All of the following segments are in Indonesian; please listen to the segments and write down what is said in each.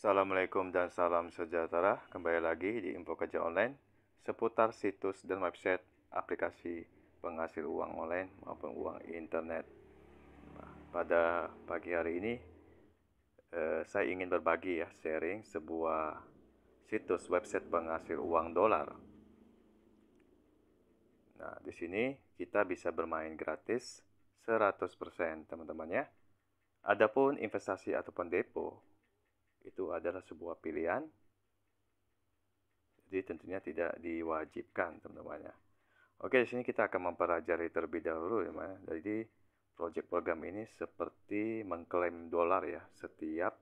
Assalamualaikum dan salam sejahtera. Kembali lagi di Info Kerja Online seputar situs dan website aplikasi penghasil uang online maupun uang internet. Nah, pada pagi hari ini, eh, saya ingin berbagi ya sharing sebuah situs website penghasil uang dolar. Nah, di sini kita bisa bermain gratis 100% teman-teman ya. Adapun investasi ataupun depo itu adalah sebuah pilihan. Jadi tentunya tidak diwajibkan teman-teman ya. Oke, di sini kita akan mempelajari terlebih dahulu ya, teman. Ya. Jadi project program ini seperti mengklaim dolar ya setiap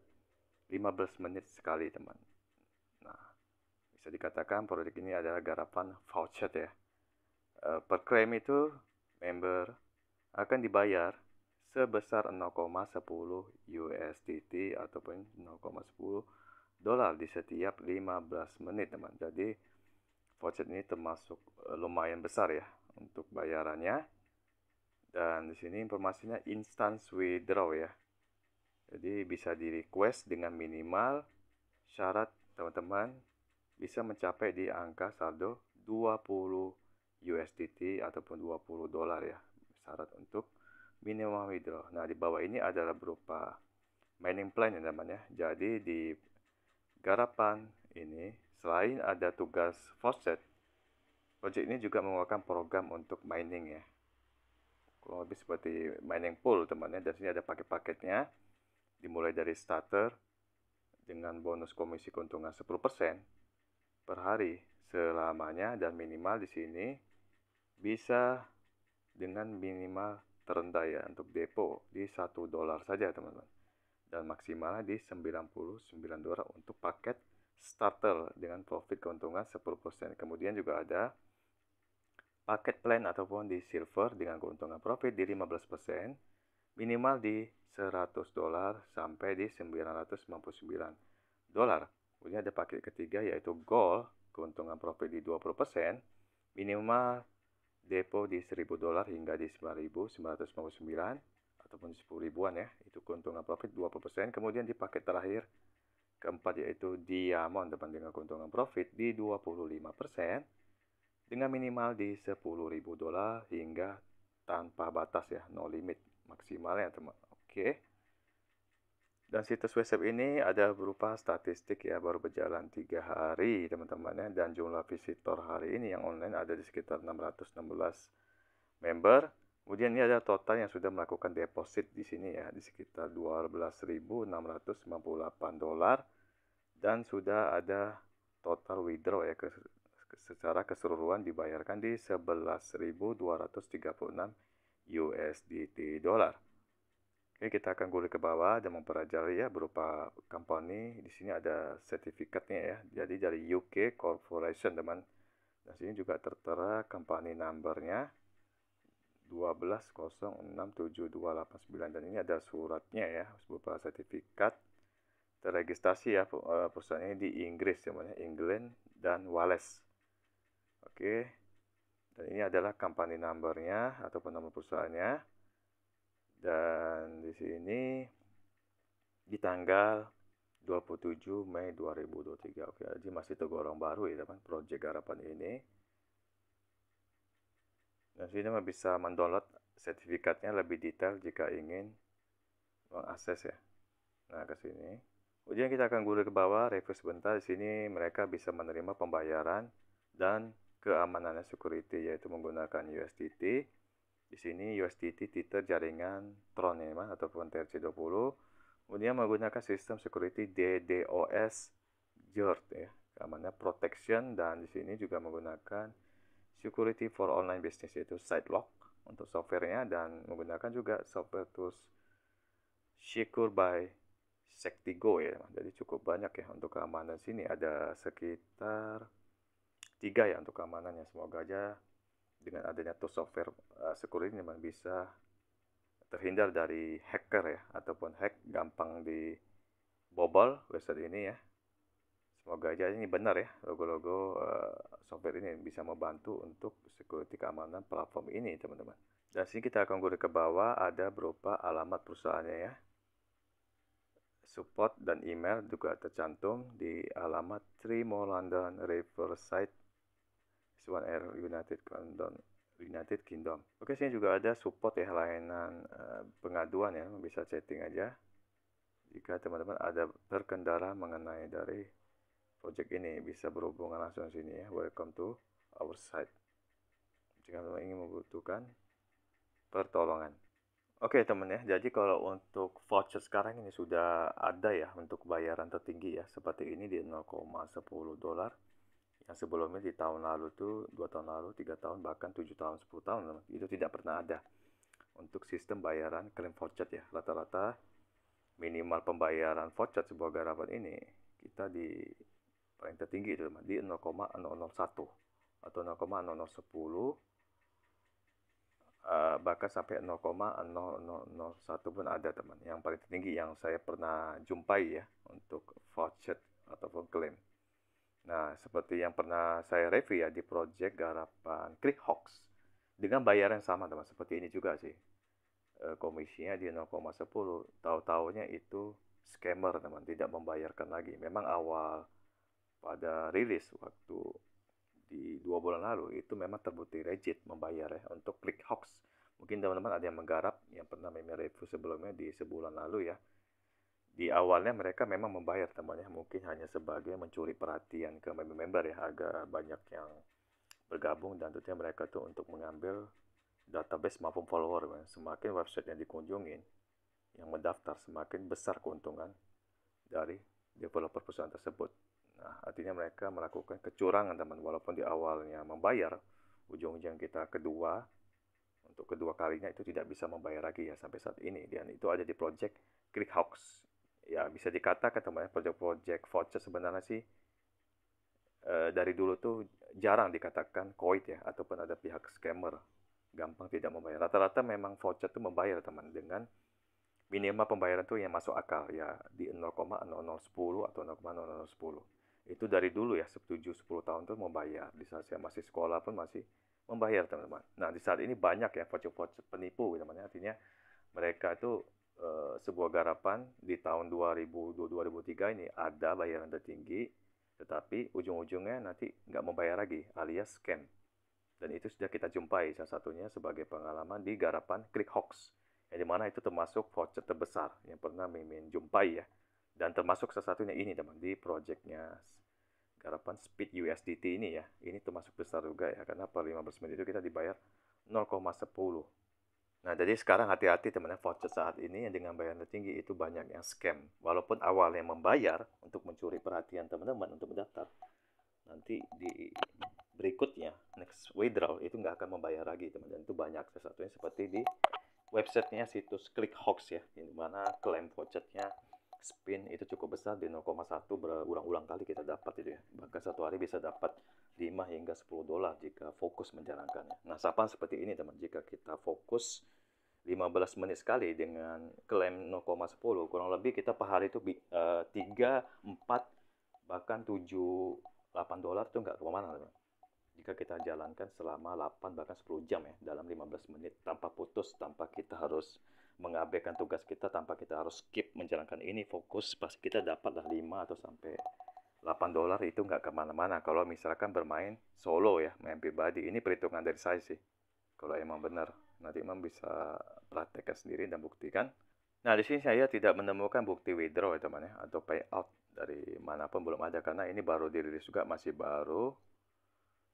15 menit sekali teman. Nah, bisa dikatakan proyek ini adalah garapan voucher ya. Eh, per klaim itu member akan dibayar sebesar 0,10 USDT ataupun 0,10 dolar di setiap 15 menit teman. Jadi voucher ini termasuk eh, lumayan besar ya untuk bayarannya. Dan di sini informasinya instant withdraw ya. Jadi bisa di request dengan minimal syarat teman-teman bisa mencapai di angka saldo 20 USDT ataupun 20 dolar ya syarat untuk minimal withdraw. Nah, di bawah ini adalah berupa mining plan ya namanya. Jadi di garapan ini selain ada tugas faucet, project ini juga mengeluarkan program untuk mining ya. Kurang lebih seperti mining pool temannya. Dan sini ada paket-paketnya. Dimulai dari starter dengan bonus komisi keuntungan 10% per hari selamanya dan minimal di sini bisa dengan minimal terendah ya untuk depo di satu dolar saja teman-teman. Dan maksimalnya di 99 dolar untuk paket starter dengan profit keuntungan 10%. Kemudian juga ada paket plan ataupun di silver dengan keuntungan profit di 15%, minimal di 100 dolar sampai di 999 dolar. Kemudian ada paket ketiga yaitu gold, keuntungan profit di 20%, minimal depo di 1000 dolar hingga di 9999 ataupun 10 ribuan ya itu keuntungan profit 20% kemudian di paket terakhir keempat yaitu diamond depan dengan keuntungan profit di 25% dengan minimal di ribu dolar hingga tanpa batas ya no limit maksimalnya teman oke okay. Dan situs WhatsApp ini ada berupa statistik ya baru berjalan tiga hari teman-teman ya dan jumlah visitor hari ini yang online ada di sekitar 616 member. Kemudian ini ada total yang sudah melakukan deposit di sini ya di sekitar 12.698 dolar dan sudah ada total withdraw ya ke, secara keseluruhan dibayarkan di 11.236 USDT dolar. Oke, kita akan gulir ke bawah dan mempelajari ya berupa company. Di sini ada sertifikatnya ya. Jadi dari UK Corporation, teman. Dan sini juga tertera company numbernya 12067289 dan ini ada suratnya ya berupa sertifikat terregistrasi ya eh, perusahaan ini di Inggris namanya ya, England dan Wales. Oke. Dan ini adalah company numbernya ataupun nama perusahaannya dan di sini di tanggal 27 Mei 2023 oke jadi masih tergolong baru ya teman project garapan ini dan sini bisa mendownload sertifikatnya lebih detail jika ingin mengakses ya nah ke sini kemudian kita akan gulir ke bawah review sebentar di sini mereka bisa menerima pembayaran dan keamanannya security yaitu menggunakan USDT di sini USDT Tether jaringan Tron ya, ataupun TRC20 kemudian menggunakan sistem security DDoS JIRT e ya, namanya protection dan di sini juga menggunakan security for online business yaitu SiteLock untuk softwarenya dan menggunakan juga software tools Secure by Sectigo ya. Jadi cukup banyak ya untuk keamanan sini ada sekitar tiga ya untuk keamanannya. Semoga aja dengan adanya tools software uh, security memang bisa terhindar dari hacker ya ataupun hack gampang di bobol website ini ya semoga aja ini benar ya logo-logo uh, software ini bisa membantu untuk security keamanan platform ini teman-teman dan sini kita akan gunakan ke bawah ada berupa alamat perusahaannya ya support dan email juga tercantum di alamat Trimo London Riverside Swan Air United Kingdom. United Kingdom. Oke, sini juga ada support ya layanan uh, pengaduan ya, bisa chatting aja. Jika teman-teman ada terkendala mengenai dari project ini, bisa berhubungan langsung sini ya. Welcome to our site. Jika teman-teman ingin membutuhkan pertolongan. Oke teman ya, jadi kalau untuk voucher sekarang ini sudah ada ya untuk bayaran tertinggi ya, seperti ini di 0,10 dolar yang sebelumnya di tahun lalu tuh dua tahun lalu tiga tahun bahkan tujuh tahun sepuluh tahun itu tidak pernah ada untuk sistem bayaran klaim voucher ya rata-rata minimal pembayaran voucher sebuah garapan ini kita di paling tertinggi itu di 0,001 atau 0,0010 uh, eh, bahkan sampai 0,0001 pun ada teman yang paling tertinggi yang saya pernah jumpai ya untuk voucher ataupun klaim Nah, seperti yang pernah saya review ya di project garapan ClickHawks dengan bayaran yang sama teman seperti ini juga sih. Eh, komisinya di 0,10. Tahu-taunya itu scammer teman tidak membayarkan lagi. Memang awal pada rilis waktu di dua bulan lalu itu memang terbukti legit membayar ya untuk ClickHawks. Mungkin teman-teman ada yang menggarap yang pernah meme review sebelumnya di sebulan lalu ya di awalnya mereka memang membayar temannya mungkin hanya sebagai mencuri perhatian ke member-member ya agak banyak yang bergabung dan tentunya mereka tuh untuk mengambil database maupun follower kan. semakin website yang dikunjungi yang mendaftar semakin besar keuntungan dari developer perusahaan tersebut nah artinya mereka melakukan kecurangan teman walaupun di awalnya membayar ujung-ujung kita kedua untuk kedua kalinya itu tidak bisa membayar lagi ya sampai saat ini dan itu ada di project ClickHawks ya bisa dikatakan teman project-project voucher sebenarnya sih e, dari dulu tuh jarang dikatakan koit ya ataupun ada pihak scammer gampang tidak membayar rata-rata memang voucher tuh membayar teman dengan minimal pembayaran tuh yang masuk akal ya di 0,0010 atau 0,0010 itu dari dulu ya 7 10 tahun tuh membayar di saat saya masih sekolah pun masih membayar teman-teman nah di saat ini banyak ya voucher-voucher penipu teman-teman artinya mereka itu Eh, sebuah garapan di tahun 2002-2003 ini ada bayaran tertinggi, tetapi ujung-ujungnya nanti nggak membayar lagi alias scam. Dan itu sudah kita jumpai salah satunya sebagai pengalaman di garapan Hoax. yang dimana itu termasuk voucher terbesar yang pernah Mimin jumpai ya. Dan termasuk salah satunya ini teman di projectnya garapan Speed USDT ini ya. Ini termasuk besar juga ya, karena per 15 menit itu kita dibayar 0,10 Nah, jadi sekarang hati-hati teman teman ya, voucher saat ini yang dengan bayaran tertinggi itu banyak yang scam. Walaupun awalnya membayar untuk mencuri perhatian teman-teman untuk mendaftar, nanti di berikutnya next withdrawal itu nggak akan membayar lagi teman teman itu banyak salah satunya seperti di websitenya situs klik hoax ya di mana klaim vouchernya spin itu cukup besar di 0,1 berulang-ulang kali kita dapat itu ya bahkan satu hari bisa dapat 5 hingga 10 dolar jika fokus menjalankannya nah sapan seperti ini teman jika kita fokus 15 menit sekali dengan klaim 0,10 kurang lebih kita per hari itu uh, 3, 4 bahkan 7 8 dolar itu nggak kemana mana jika kita jalankan selama 8 bahkan 10 jam ya dalam 15 menit tanpa putus tanpa kita harus mengabaikan tugas kita tanpa kita harus skip menjalankan ini fokus pasti kita dapatlah 5 atau sampai 8 dolar itu nggak kemana-mana kalau misalkan bermain solo ya main pribadi ini perhitungan dari saya sih kalau emang benar Nanti Imam bisa praktekkan sendiri dan buktikan. Nah, di sini saya tidak menemukan bukti withdraw ya teman ya, atau payout dari manapun belum ada karena ini baru dirilis juga masih baru.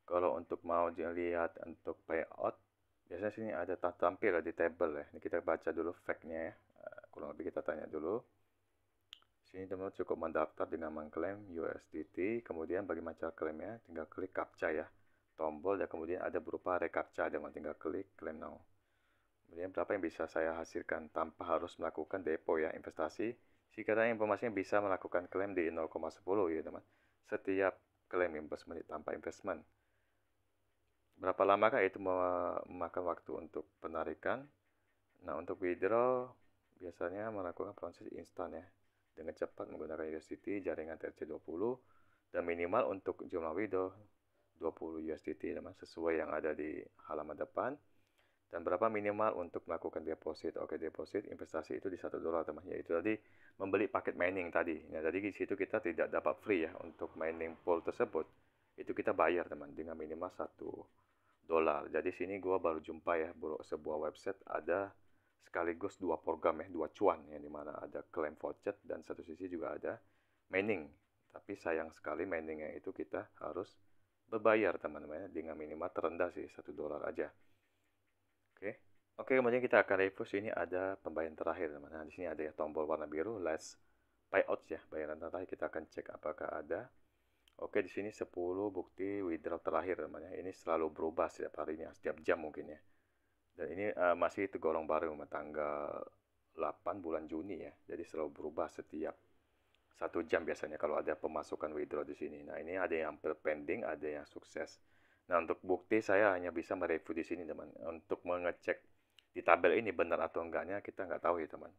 Kalau untuk mau dilihat untuk payout, biasanya sini ada tampil di table ya. Ini kita baca dulu fact ya. Eh, kurang lebih kita tanya dulu. Sini teman-teman cukup mendaftar dengan mengklaim USDT, kemudian bagi macam klaimnya tinggal klik captcha ya. Tombol dan kemudian ada berupa recaptcha, teman tinggal klik claim now. Kemudian berapa yang bisa saya hasilkan tanpa harus melakukan depo ya investasi? Sekiranya informasinya bisa melakukan klaim di 0,10 ya teman. Setiap klaim investment tanpa investment. Berapa lamakah itu memakan waktu untuk penarikan? Nah, untuk withdraw biasanya melakukan proses instan ya. Dengan cepat menggunakan USDT jaringan TRC20 dan minimal untuk jumlah withdraw 20 USDT teman sesuai yang ada di halaman depan dan berapa minimal untuk melakukan deposit. Oke, deposit investasi itu di satu dolar teman yaitu tadi membeli paket mining tadi. Nah, jadi di situ kita tidak dapat free ya untuk mining pool tersebut. Itu kita bayar teman dengan minimal satu dolar. Jadi sini gua baru jumpa ya bro sebuah website ada sekaligus dua program ya, dua cuan yang dimana ada claim voucher dan satu sisi juga ada mining. Tapi sayang sekali miningnya itu kita harus berbayar teman-teman ya, dengan minimal terendah sih satu dolar aja. Oke. Oke, kemudian kita akan review ini ada pembayaran terakhir, teman. Nah, di sini ada ya tombol warna biru last payout ya, bayaran terakhir kita akan cek apakah ada. Oke, di sini 10 bukti withdraw terakhir, teman. Ya. Ini selalu berubah setiap harinya, setiap jam mungkin ya. Dan ini uh, masih tergolong baru teman, tanggal 8 bulan Juni ya. Jadi selalu berubah setiap satu jam biasanya kalau ada pemasukan withdraw di sini. Nah, ini ada yang pending, ada yang sukses. Nah, untuk bukti saya hanya bisa mereview di sini, teman. Untuk mengecek di tabel ini benar atau enggaknya, kita nggak tahu ya, teman.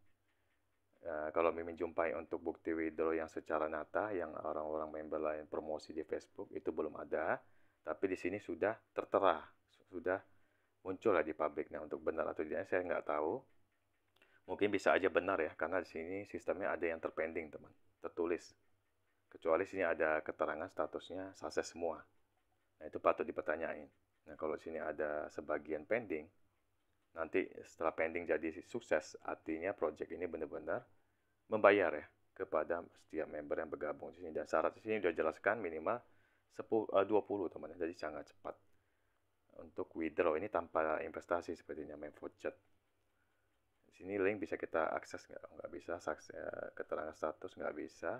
Uh, kalau Mimin jumpai untuk bukti withdraw yang secara nyata, yang orang-orang member lain promosi di Facebook, itu belum ada. Tapi di sini sudah tertera, sudah muncul lah di publik. Nah, untuk benar atau tidaknya saya nggak tahu. Mungkin bisa aja benar ya, karena di sini sistemnya ada yang terpending, teman. Tertulis. Kecuali sini ada keterangan statusnya sukses semua. Nah, itu patut dipertanyain. Nah, kalau sini ada sebagian pending, nanti setelah pending jadi sukses, artinya project ini benar-benar membayar ya kepada setiap member yang bergabung di sini. Dan syarat di sini sudah jelaskan minimal 10, uh, 20 teman jadi sangat cepat. Untuk withdraw ini tanpa investasi sepertinya main voucher. Di sini link bisa kita akses nggak? Nggak bisa, saks, eh, keterangan status nggak bisa.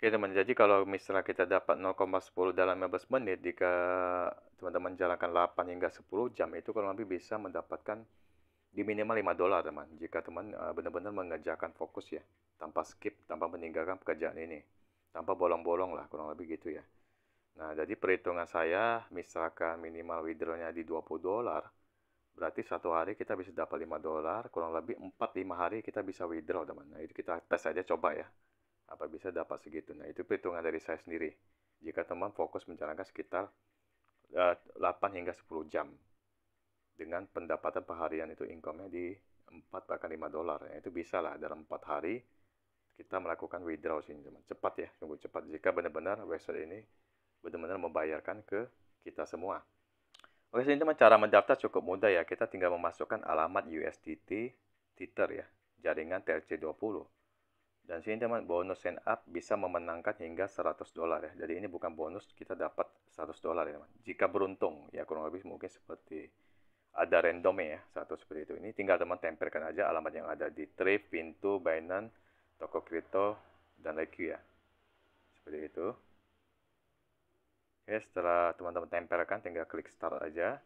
Oke teman, jadi kalau misalnya kita dapat 0,10 dalam 15 menit, jika teman-teman jalankan 8 hingga 10 jam, itu kalau lebih bisa mendapatkan di minimal 5 dolar teman, jika teman eh, benar-benar mengerjakan fokus ya, tanpa skip, tanpa meninggalkan pekerjaan ini, tanpa bolong-bolong lah, kurang lebih gitu ya. Nah, jadi perhitungan saya, misalkan minimal withdrawnya di 20 dolar, berarti satu hari kita bisa dapat 5 dolar, kurang lebih 4-5 hari kita bisa withdraw teman. Nah, itu kita tes aja coba ya apa bisa dapat segitu. Nah, itu perhitungan dari saya sendiri. Jika teman fokus menjalankan sekitar uh, eh, 8 hingga 10 jam dengan pendapatan perharian itu income-nya di 4 bahkan 5 dolar. Ya, itu bisa lah dalam 4 hari kita melakukan withdraw sini teman. Cepat ya, sungguh cepat. Jika benar-benar website ini benar-benar membayarkan ke kita semua. Oke, sini teman cara mendaftar cukup mudah ya. Kita tinggal memasukkan alamat USDT Tether ya, jaringan TRC20 dan sini teman, bonus sign up bisa memenangkan hingga 100 dolar ya. Jadi ini bukan bonus, kita dapat 100 dolar ya teman. Jika beruntung, ya kurang lebih mungkin seperti ada random ya, satu seperti itu. Ini tinggal teman tempelkan aja alamat yang ada di Trade, Pintu, Binance, Toko Kripto, dan IQ ya. Seperti itu. Oke, setelah teman-teman tempelkan, tinggal klik start aja.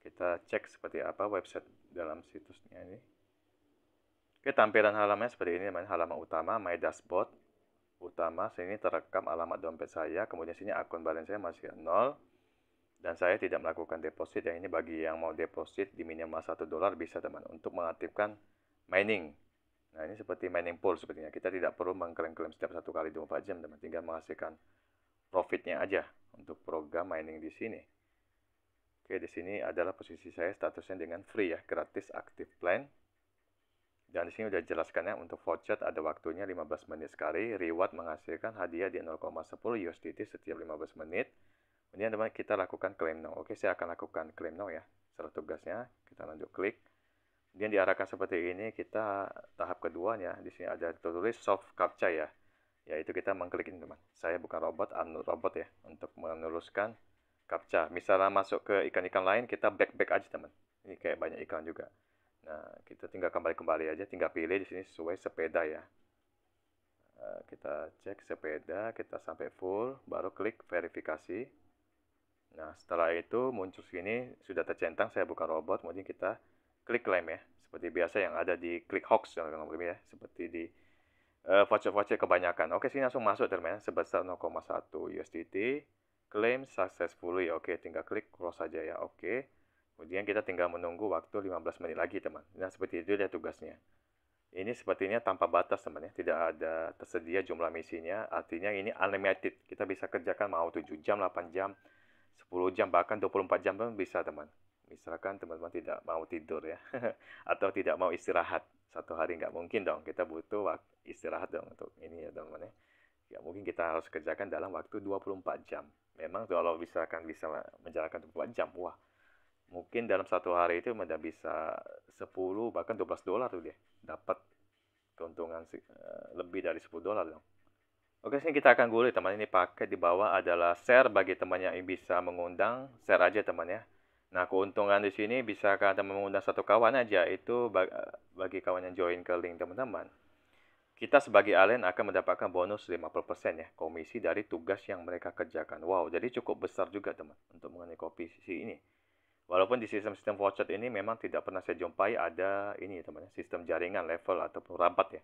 Kita cek seperti apa website dalam situsnya ini. Oke, tampilan halamannya seperti ini, namanya halaman utama, My Dashboard. Utama, sini terekam alamat dompet saya, kemudian sini akun balance saya masih 0. Dan saya tidak melakukan deposit, yang ini bagi yang mau deposit di minimal 1 dolar bisa teman, untuk mengaktifkan mining. Nah, ini seperti mining pool sepertinya, kita tidak perlu mengklaim-klaim setiap satu kali 24 jam teman, tinggal menghasilkan profitnya aja untuk program mining di sini. Oke, di sini adalah posisi saya statusnya dengan free ya, gratis active plan. Dan di sini udah ya, untuk voucher ada waktunya 15 menit sekali, reward menghasilkan hadiah di 0,10 USDT setiap 15 menit. Kemudian teman kita lakukan claim now. Oke, saya akan lakukan claim now ya. Setelah tugasnya, kita lanjut klik. Kemudian diarahkan seperti ini, kita tahap kedua, ya Di sini ada tertulis soft captcha ya. Yaitu kita mengklik ini teman. Saya bukan robot, anu robot ya. Untuk meneruskan captcha. Misalnya masuk ke ikan-ikan lain, kita back-back aja teman. Ini kayak banyak ikan juga. Nah, kita tinggal kembali-kembali aja, tinggal pilih di sini sesuai sepeda ya. Eh, kita cek sepeda, kita sampai full, baru klik verifikasi. Nah, setelah itu muncul sini sudah tercentang saya buka robot, kemudian kita klik claim ya. Seperti biasa yang ada di klik hoax ya, seperti di eh, voucher-voucher kebanyakan. Oke, sini langsung masuk termen sebesar 0,1 USDT. Claim successfully. Oke, tinggal klik close saja ya. Oke. Kemudian kita tinggal menunggu waktu 15 menit lagi teman. Nah seperti itu dia tugasnya. Ini sepertinya tanpa batas teman ya, tidak ada tersedia jumlah misinya, artinya ini unlimited. Kita bisa kerjakan mau 7 jam, 8 jam, 10 jam, bahkan 24 jam pun bisa teman. Misalkan teman-teman tidak mau tidur ya, atau tidak mau istirahat. Satu hari nggak mungkin dong, kita butuh waktu istirahat dong untuk ini ya teman-teman ya. Ya mungkin kita harus kerjakan dalam waktu 24 jam. Memang kalau misalkan bisa menjalankan 24 jam, wah mungkin dalam satu hari itu udah bisa 10 bahkan 12 dolar tuh dia dapat keuntungan eh, lebih dari 10 dolar dong. Oke, sini kita akan gulir teman ini paket di bawah adalah share bagi teman yang bisa mengundang, share aja teman ya. Nah, keuntungan di sini bisa kata mengundang satu kawan aja itu eh, bagi kawan yang join ke link teman-teman. Kita sebagai alien akan mendapatkan bonus 50% ya, komisi dari tugas yang mereka kerjakan. Wow, jadi cukup besar juga teman untuk mengenai komisi ini. Walaupun di sistem-sistem voucher ini memang tidak pernah saya jumpai ada ini teman teman sistem jaringan level ataupun rapat ya.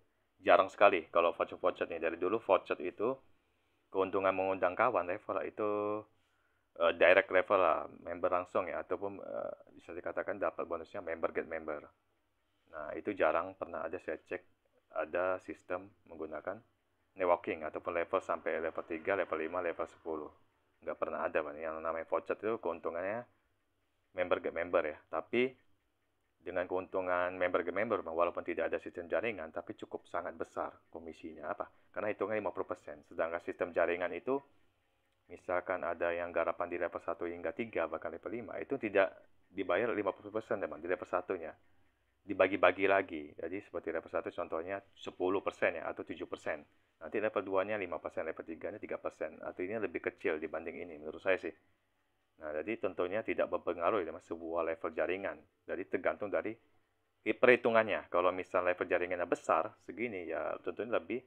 Jarang sekali kalau voucher-voucher ini. Dari dulu voucher itu keuntungan mengundang kawan level itu uh, direct level lah, member langsung ya ataupun uh, bisa dikatakan dapat bonusnya member get member. Nah, itu jarang pernah ada saya cek ada sistem menggunakan networking ataupun level sampai level 3, level 5, level 10. Nggak pernah ada, man. Yang namanya voucher itu keuntungannya member ke member ya. Tapi dengan keuntungan member ke member walaupun tidak ada sistem jaringan tapi cukup sangat besar komisinya apa? Karena hitungnya 50%. Sedangkan sistem jaringan itu misalkan ada yang garapan di level 1 hingga 3 bahkan level 5 itu tidak dibayar 50% memang di level 1-nya. Dibagi-bagi lagi. Jadi seperti level 1 contohnya 10% ya atau 7%. Nanti level 2-nya 5%, level 3-nya 3%. Artinya lebih kecil dibanding ini menurut saya sih. Nah, jadi tentunya tidak berpengaruh dengan ya, sebuah level jaringan. Jadi tergantung dari perhitungannya. Kalau misalnya level jaringannya besar, segini ya tentunya lebih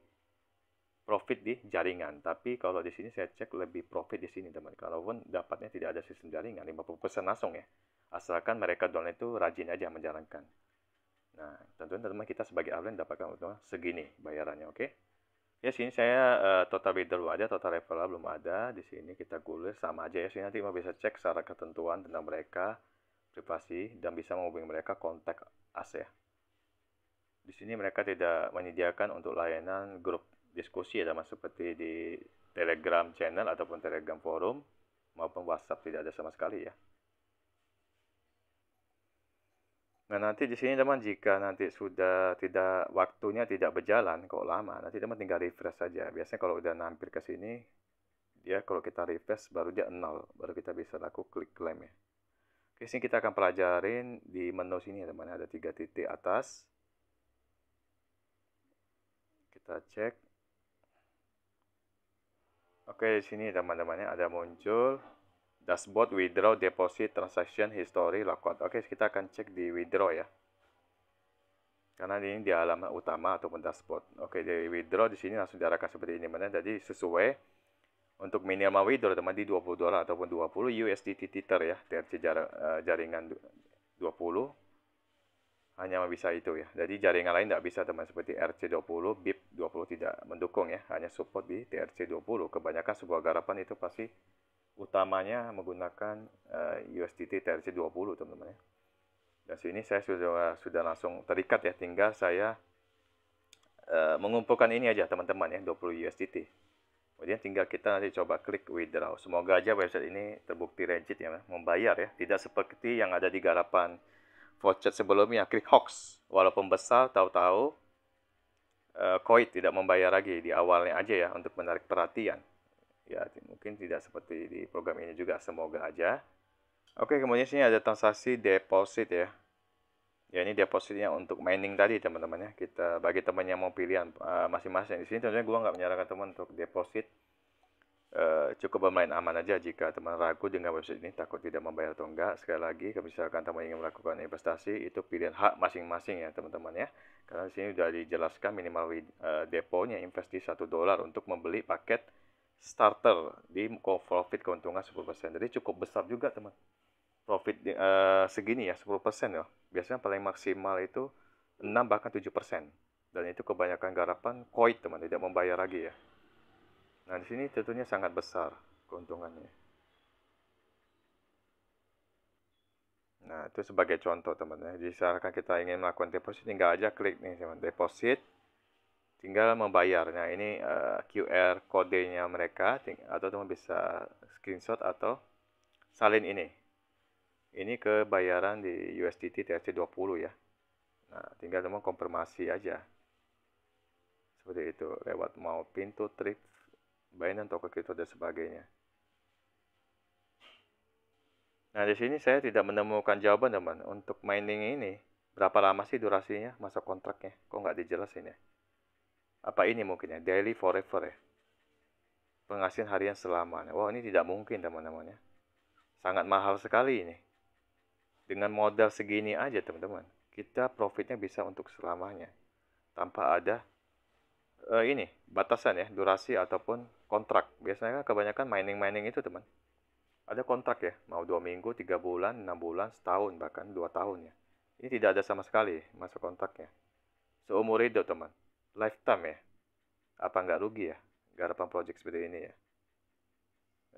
profit di jaringan. Tapi kalau di sini saya cek lebih profit di sini, teman. kalau pun dapatnya tidak ada sistem jaringan, 50% langsung ya. Asalkan mereka download itu rajin aja menjalankan. Nah, tentunya teman kita sebagai outline dapatkan untung segini bayarannya, oke? Okay? ya sini saya uh, total bidal aja total level belum ada di sini kita gulir sama aja ya sini nanti mau bisa cek secara ketentuan tentang mereka privasi dan bisa menghubungi mereka kontak AC ya di sini mereka tidak menyediakan untuk layanan grup diskusi ya sama seperti di Telegram channel ataupun Telegram forum maupun WhatsApp tidak ada sama sekali ya Nah, nanti di sini teman jika nanti sudah tidak waktunya tidak berjalan kok lama, nanti teman tinggal refresh saja. Biasanya kalau udah nampir ke sini dia ya, kalau kita refresh baru dia nol, baru kita bisa laku klik claim ya. Oke, sini kita akan pelajarin di menu sini ya teman, ya. ada tiga titik atas. Kita cek. Oke, di sini teman-temannya ada muncul dashboard withdraw deposit transaction history lockout oke kita akan cek di withdraw ya karena ini di halaman utama ataupun dashboard oke di withdraw di sini langsung diarahkan seperti ini mana jadi sesuai untuk minimal withdraw teman di 20 dolar ataupun 20 USDT tether ya TRC jar, eh, jaringan 20 hanya bisa itu ya jadi jaringan lain tidak bisa teman seperti RC20 BIP 20 tidak mendukung ya hanya support di TRC20 kebanyakan sebuah garapan itu pasti utamanya menggunakan uh, USDT TRC20 teman-teman ya. Dan sini saya sudah sudah langsung terikat ya, tinggal saya uh, mengumpulkan ini aja teman-teman ya, 20 USDT. Kemudian tinggal kita nanti coba klik withdraw. Semoga aja website ini terbukti legit ya, membayar ya. Tidak seperti yang ada di garapan voucher sebelumnya, klik hoax. Walaupun besar, tahu-tahu eh, koi uh, tidak membayar lagi di awalnya aja ya untuk menarik perhatian ya mungkin tidak seperti di program ini juga semoga aja oke kemudian sini ada transaksi deposit ya ya ini depositnya untuk mining tadi teman-teman ya kita bagi teman yang mau pilihan masing eh, masing-masing di sini tentunya gua nggak menyarankan teman untuk deposit Uh, cukup bermain aman aja jika teman ragu dengan website ini takut tidak membayar atau enggak sekali lagi kalau misalkan teman ingin melakukan investasi itu pilihan hak masing-masing ya teman-teman ya karena di sini sudah dijelaskan minimal uh, deponya investasi satu dolar untuk membeli paket starter di profit keuntungan 10%. Jadi cukup besar juga, teman. Profit uh, segini ya, 10% ya. Biasanya paling maksimal itu 6 bahkan 7%. Dan itu kebanyakan garapan koi teman, tidak membayar lagi ya. Nah, di sini tentunya sangat besar keuntungannya. Nah, itu sebagai contoh, teman. Ya. Jadi, kita ingin melakukan deposit, tinggal aja klik nih, teman. Deposit, tinggal membayar. Nah, ini uh, eh, QR kodenya mereka atau teman bisa screenshot atau salin ini. Ini ke bayaran di USDT TRC20 ya. Nah, tinggal teman konfirmasi aja. Seperti itu, lewat mau pintu trik Binance toko kripto dan sebagainya. Nah, di sini saya tidak menemukan jawaban, teman. Untuk mining ini, berapa lama sih durasinya masa kontraknya? Kok nggak dijelasin ya? apa ini mungkin ya daily forever ya penghasilan harian selamanya wah ini tidak mungkin teman-teman ya sangat mahal sekali ini dengan modal segini aja teman-teman kita profitnya bisa untuk selamanya tanpa ada uh, ini batasan ya durasi ataupun kontrak biasanya kan kebanyakan mining-mining itu teman ada kontrak ya mau dua minggu tiga bulan enam bulan setahun bahkan dua tahun ya ini tidak ada sama sekali masuk kontraknya seumur hidup teman lifetime ya apa nggak rugi ya garapan project seperti ini ya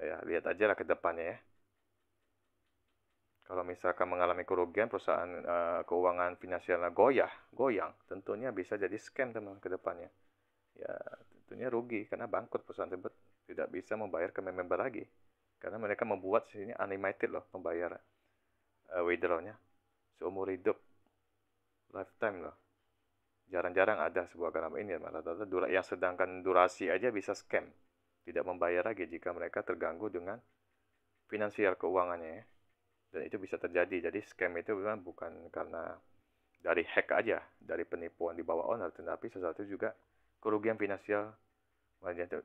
ya lihat aja lah ke depannya ya kalau misalkan mengalami kerugian perusahaan uh, keuangan finansialnya goyah goyang tentunya bisa jadi scam teman ke depannya ya tentunya rugi karena bangkrut perusahaan tersebut tidak bisa membayar ke member lagi karena mereka membuat sini animated loh membayar. uh, eh, withdrawnya seumur hidup lifetime loh jarang-jarang ada sebuah agama ini rata-rata dura yang sedangkan durasi aja bisa scam tidak membayar lagi jika mereka terganggu dengan finansial keuangannya ya. dan itu bisa terjadi jadi scam itu memang bukan karena dari hack aja dari penipuan di bawah owner tetapi sesuatu juga kerugian finansial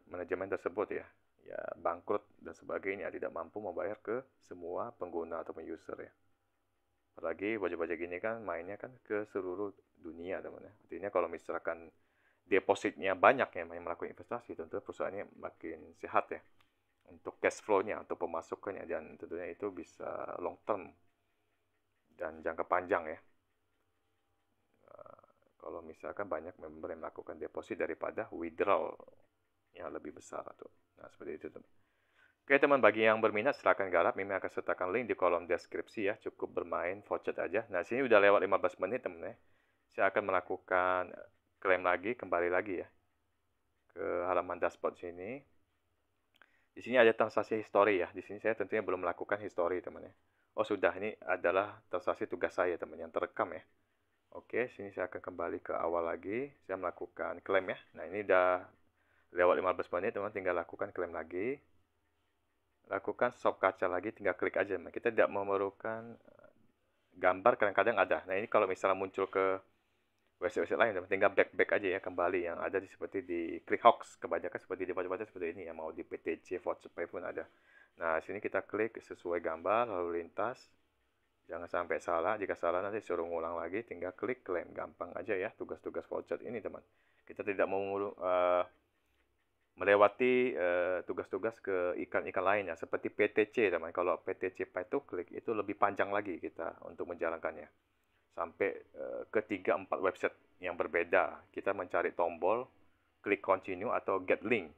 manajemen tersebut ya ya bangkrut dan sebagainya tidak mampu membayar ke semua pengguna atau user ya apalagi baju-baju gini kan mainnya kan ke seluruh dunia teman ya artinya kalau misalkan depositnya banyak yang melakukan investasi tentu perusahaannya makin sehat ya untuk cash flow-nya untuk pemasukannya dan tentunya itu bisa long term dan jangka panjang ya eh, kalau misalkan banyak member yang melakukan deposit daripada withdrawal yang lebih besar tuh. Nah, seperti itu teman. Oke teman, bagi yang berminat silahkan garap. Mimi akan sertakan link di kolom deskripsi ya. Cukup bermain voucher aja. Nah sini udah lewat 15 menit teman ya. Saya akan melakukan eh, klaim lagi, kembali lagi ya. Ke halaman dashboard sini. Di sini ada transaksi history ya. Di sini saya tentunya belum melakukan history teman ya. Oh sudah, ini adalah transaksi tugas saya teman yang terekam ya. Oke, sini saya akan kembali ke awal lagi. Saya melakukan klaim ya. Nah ini udah lewat 15 menit teman, tinggal lakukan klaim lagi lakukan stop kaca lagi tinggal klik aja nah, kita tidak memerlukan eh, gambar kadang-kadang ada nah ini kalau misalnya muncul ke website-website lain tinggal back back aja ya kembali yang ada di, seperti di ClickHox kebanyakan seperti di baca-baca seperti ini ya mau di PTC Voxpay pun ada nah sini kita klik sesuai gambar lalu lintas jangan sampai salah jika salah nanti suruh ngulang lagi tinggal klik klaim gampang aja ya tugas-tugas voucher ini teman kita tidak mau uh, melewati eh, tugas-tugas uh, ke ikan-ikan lainnya seperti PTC teman. Kalau PTC click itu lebih panjang lagi kita untuk menjalankannya. Sampai uh, ke tiga empat website yang berbeda. Kita mencari tombol klik continue atau get link.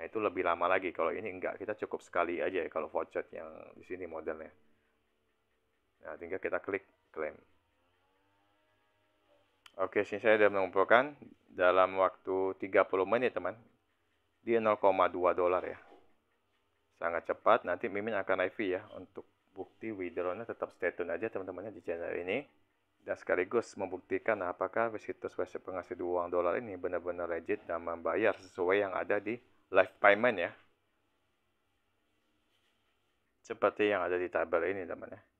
Nah, itu lebih lama lagi. Kalau ini enggak, kita cukup sekali aja ya kalau voucher yang di sini modelnya. Nah, tinggal kita klik claim. Oke, sini saya sudah mengumpulkan dalam waktu 30 menit, teman di 0,2 dolar ya. Sangat cepat, nanti Mimin akan review ya untuk bukti withdrawnya tetap stay tune aja teman-temannya di channel ini dan sekaligus membuktikan apakah situs-website penghasil uang dolar ini benar-benar legit dan membayar sesuai yang ada di live payment ya. Seperti yang ada di tabel ini teman-teman.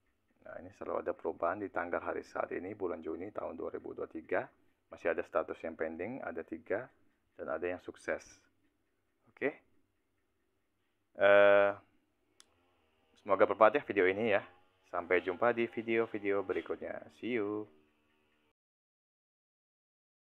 Nah ini selalu ada perubahan di tanggal hari saat ini bulan Juni tahun 2023. Masih ada status yang pending, ada tiga, dan ada yang sukses. Oke. Okay. Uh, eh, semoga bermanfaat ya video ini ya. Sampai jumpa di video-video berikutnya. See you.